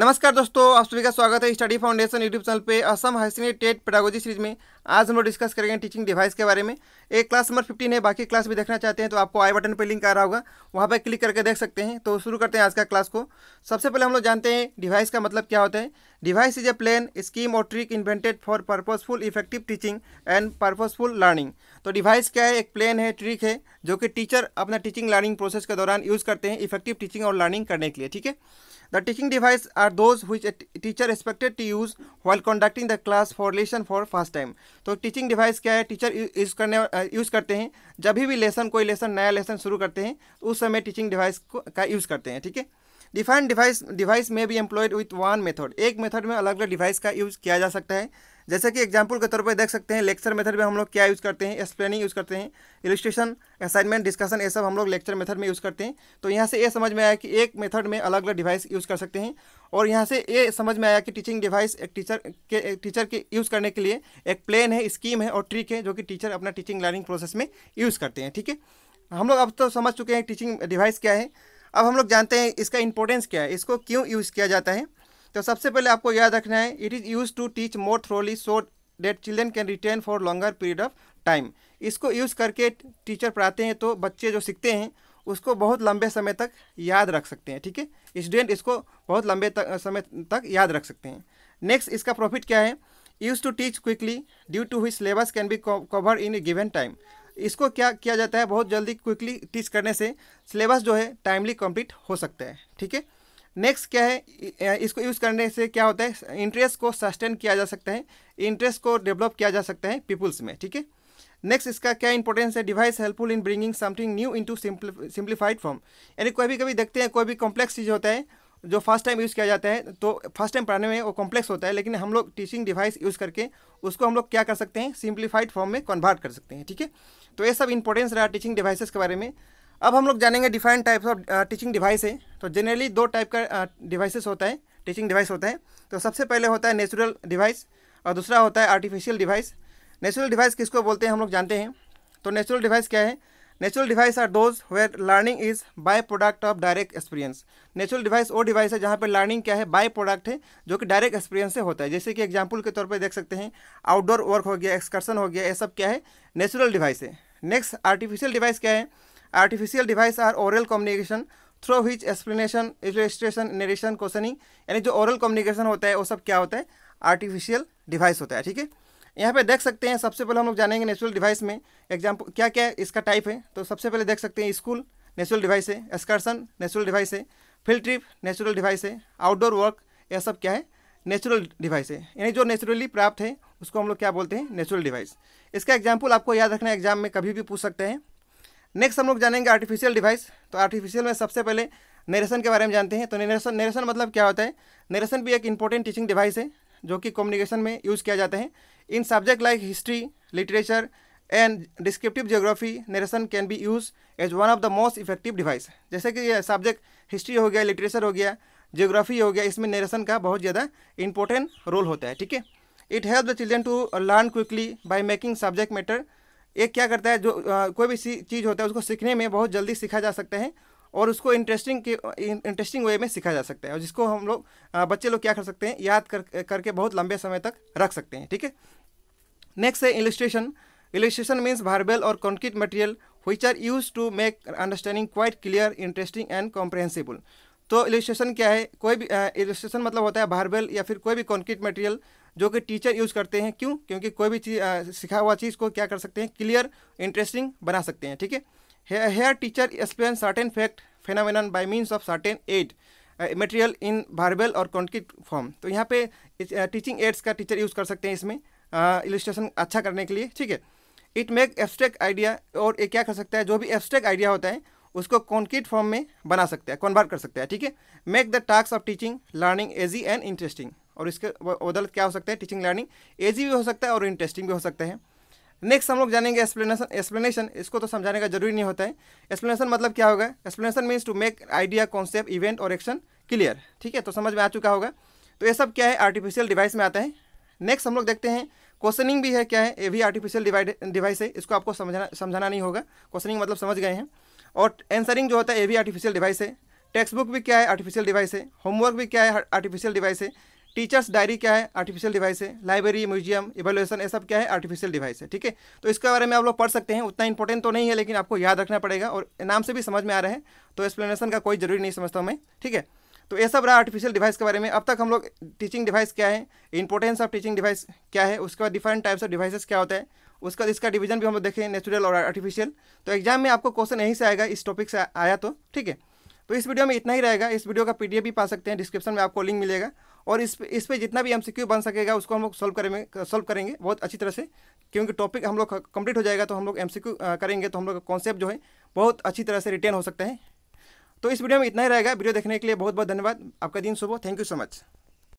नमस्कार दोस्तों आप सभी का स्वागत है स्टडी फाउंडेशन यूट्यूब चैनल पे असम हाइसिनी टेट पेडागोजी सीरीज में आज हम लोग डिस्कस करेंगे टीचिंग डिवाइस के बारे में एक क्लास नंबर फिफ्टीन है बाकी क्लास भी देखना चाहते हैं तो आपको आई बटन पर लिंक आ रहा होगा वहाँ पर क्लिक करके देख सकते हैं तो शुरू करते हैं आज का क्लास को सबसे पहले हम लोग जानते हैं डिवाइस का मतलब क्या होता है device is a plan scheme or trick invented for purposeful effective teaching and purposeful learning तो डिवाइस क्या है एक प्लान है ट्रिक है जो कि टीचर अपना टीचिंग लर्निंग प्रोसेस के दौरान यूज़ करते हैं इफेक्टिव टीचिंग और लर्निंग करने के लिए ठीक है the teaching device are those which teacher expected to use while conducting the class for lesson for first time तो टीचिंग डिवाइस क्या है टीचर यूज़ करने यूज़ uh, करते हैं जब भी लेसन कोई लेसन नया लेसन शुरू करते हैं तो उस समय टीचिंग डिवाइस का यूज़ करते हैं ठीक है डिफाइन डिवाइस डिवाइस में भी एम्प्लॉयड विथ वन मेथड एक मेथड में अलग अलग डिवाइस का यूज़ किया जा सकता है जैसे कि एग्जाम्पल के तौर पर देख सकते हैं लेक्चर मेथड में हम लोग क्या यूज़ करते हैं एक्सप्लेनिंग यूज़ करते हैं इलिस्ट्रेशन असाइनमेंट डिस्कशन ये सब हम लोग लेक्चर मेथड में यूज़ करते हैं तो यहाँ से ये समझ में आया कि एक मेथड में अलग अलग डिवाइस यूज़ कर सकते हैं और यहाँ से ये समझ में आया कि टीचिंग डिवाइस एक टीचर के टीचर के यूज़ करने के लिए एक प्लेन है स्कीम है और ट्रिक है जो कि टीचर अपना टीचिंग लर्निंग प्रोसेस में यूज़ करते हैं ठीक है हम लोग अब तो समझ चुके हैं टीचिंग डिवाइस क्या है अब हम लोग जानते हैं इसका इंपॉर्टेंस क्या है इसको क्यों यूज़ किया जाता है तो सबसे पहले आपको याद रखना है it is use to teach more thoroughly so that children can retain for longer period of time इसको यूज़ करके टीचर पढ़ाते हैं तो बच्चे जो सीखते हैं उसको बहुत लंबे समय तक याद रख सकते हैं ठीक है स्टूडेंट इसको बहुत लंबे तक, समय तक याद रख सकते हैं नेक्स्ट इसका प्रॉफिट क्या है use to teach quickly due to which syllabus can be cover in a given time इसको क्या किया जाता है बहुत जल्दी क्विकली टीच करने से सिलेबस जो है टाइमली कंप्लीट हो सकता है ठीक है नेक्स्ट क्या है इसको यूज़ करने से क्या होता है इंटरेस्ट को सस्टेन किया जा सकता है इंटरेस्ट को डेवलप किया जा सकता है पीपुल्स में ठीक है नेक्स्ट इसका क्या इंपॉर्टेंस है device helpful in bringing something new into simplified form यानी कोई भी कभी देखते हैं कोई भी कॉम्प्लेक्स चीज़ होता है जो फर्स्ट टाइम यूज़ किया जाता है तो फर्स्ट टाइम पढ़ाने में वो कॉम्प्लेक्स होता है लेकिन हम लोग टीचिंग डिवाइस यूज़ करके उसको हम लोग क्या कर सकते हैं सिंप्लीफाइड फॉर्म में कन्वर्ट कर सकते हैं ठीक है तो ये सब इंपॉर्टेंस रहा टीचिंग डिवाइसेस के बारे में अब हम लोग जानेंगे different types of teaching device है तो जनरली दो टाइप का डिवाइसेस uh, होता है टीचिंग डिवाइस होता है तो सबसे पहले होता है नेचुरल डिवाइस और दूसरा होता है आर्टिफिशियल डिवाइस नेचुरल डिवाइस किसको बोलते हैं हम लोग जानते हैं तो नेचुरल डिवाइस क्या है natural device are those where learning is by product of direct experience natural device वो डिवाइस है जहाँ पर लर्निंग क्या है बाय प्रोडक्ट है जो कि डायरेक्ट एक्सपीरियंस से होता है जैसे कि एग्जाम्पल के तौर पर देख सकते हैं आउटडोर वर्क हो गया एक्सकर्सन हो गया ये सब क्या है नेचुरल डिवाइस है नेक्स्ट आर्टिफिशियल डिवाइस क्या है artificial device are oral communication through which explanation illustration narration questioning यानी जो ओरल कम्युनिकेशन होता है वो सब क्या होता है आर्टिफिशियल डिवाइस होता है ठीक है यहाँ पे देख सकते हैं सबसे पहले हम लोग जानेंगे नेचुरल डिवाइस में एग्जाम्पल क्या क्या है इसका टाइप है तो सबसे पहले देख सकते हैं स्कूल नेचुरल डिवाइस है एक्सकर्सन नेचुरल डिवाइस है फील्ड ट्रिप नेचुरल डिवाइस है आउटडोर वर्क यह सब क्या है नेचुरल डिवाइस है यानी जो नेचुरली प्राप्त है उसको हम लोग क्या बोलते हैं नेचुरल डिवाइस इसका एग्जाम्पल आपको याद रखना एग्जाम में कभी भी पूछ सकते हैं नेक्स्ट हम लोग जानेंगे आर्टिफिशियल डिवाइस तो आर्टिफिशियल में सबसे पहले नेरेशन के बारे में जानते हैं तो नेरेशन नेरेशन मतलब क्या होता है नरेशन भी एक इंपॉर्टेंट टीचिंग डिवाइस है जो कि कम्युनिकेशन में यूज़ किया जाता है in subject like history literature and descriptive geography narration can be use as one of the most effective device जैसे कि यह सब्जेक्ट हिस्ट्री हो गया लिटरेचर हो गया जियोग्राफी हो गया इसमें नेरेशन का बहुत ज़्यादा इंपॉर्टेंट रोल होता है ठीक है it help the children to learn quickly by making subject matter एक क्या करता है जो आ, कोई भी चीज़ होता है उसको सीखने में बहुत जल्दी सीखा जा सकता है और उसको इंटरेस्टिंग के इंटरेस्टिंग वे में सीखा जा सकता है और जिसको हम लोग बच्चे लोग क्या कर सकते हैं याद कर करके बहुत लंबे समय तक रख सकते हैं ठीक है नेक्स्ट है illustration illustration means verbal or concrete material which are use to make understanding quite clear interesting and comprehensible तो इलिस्ट्रेशन क्या है कोई भी इलिस्ट्रेशन मतलब होता है बारबेल या फिर कोई भी कॉन्क्रीट मटेरियल जो कि टीचर यूज़ करते हैं क्यों क्योंकि कोई भी चीज़ सिखा हुआ चीज़ को क्या कर सकते हैं क्लियर इंटरेस्टिंग बना सकते हैं ठीक है here teacher explain certain fact phenomena by means of certain aid material in verbal or concrete form तो यहाँ पे टीचिंग एड्स का टीचर यूज़ कर सकते हैं इसमें इलिस्ट्रेशन अच्छा करने के लिए ठीक है इट मेक एब्स्ट्रैक्ट आइडिया और ये क्या कर सकता है जो भी एब्स्ट्रैक्ट आइडिया होता है उसको कॉन्क्रीट फॉर्म में बना सकते हैं कन्वर्ट कर सकते हैं ठीक है make the task of teaching learning easy and interesting और इसके बदलत क्या हो सकता है टीचिंग लर्निंग एजी भी हो सकता है और इंटरेस्टिंग भी हो सकता है नेक्स्ट हम लोग जानेंगे एक्सप्लेनेशन एक्सप्लेनेशन इसको तो समझाने का जरूरी नहीं होता है एक्सप्लेनेशन मतलब क्या होगा explanation means to make idea concept event or action clear ठीक है तो समझ में आ चुका होगा तो ये सब क्या है आर्टिफिशियल डिवाइस में आता है नेक्स्ट हम लोग देखते हैं क्वेश्चनिंग भी है क्या है ये भी आर्टिफिशियल डिवाइस है इसको आपको समझना समझाना नहीं होगा क्वेश्चनिंग मतलब समझ गए हैं और एंसरिंग जो होता है ये भी आर्टिफिशियल डिवाइस है टेक्स्ट बुक भी क्या है आर्टिफिशियल डिवाइस है होमवर्क भी क्या है आर्टिफिशियल डिवाइस है टीचर्स डायरी क्या है आर्टिफिशियल डिवाइस है लाइब्रेरी म्यूजियम इवेल्युएशन ये सब क्या है आर्टिफिशियल डिवाइस है ठीक है तो इसके बारे में आप लोग पढ़ सकते हैं उतना इंपॉर्टेंट तो नहीं है लेकिन आपको याद रखना पड़ेगा और नाम से भी समझ में आ रहा है तो एक्सप्लेनेशन का कोई जरूरी नहीं समझता हूँ मैं ठीक है तो ये सब रहा आर्टिफिशियल डिवाइस के बारे में अब तक हम लोग टीचिंग डिवाइस क्या है इंपॉर्टेंस ऑफ टीचिंग डिवाइस क्या है उसके बाद डिफरेंट टाइप्स ऑफ डिवाइसेस क्या होता है उसका इसका डिवीजन भी हम लोग देखें नेचुरल और आर्टिफिशियल तो एग्जाम में आपको क्वेश्चन यहीं से आएगा इस टॉपिक से आया तो ठीक है तो इस वीडियो में इतना ही रहेगा इस वीडियो का पी भी पा सकते हैं डिस्क्रिप्शन में आपको लिंक मिलेगा और इस पे इस पे जितना भी क्यू बन सकेगा उसको हम लोग सॉल्व करेंगे सॉल्व करेंगे बहुत अच्छी तरह से क्योंकि टॉपिक हम लोग कंप्लीट हो जाएगा तो हम लोग क्यू करेंगे तो हम लोग का कॉन्सेप्ट जो है बहुत अच्छी तरह से रिटेन हो सकते हैं तो इस वीडियो में इतना ही रहेगा वीडियो देखने के लिए बहुत बहुत धन्यवाद आपका दिन सुबह थैंक यू सो मच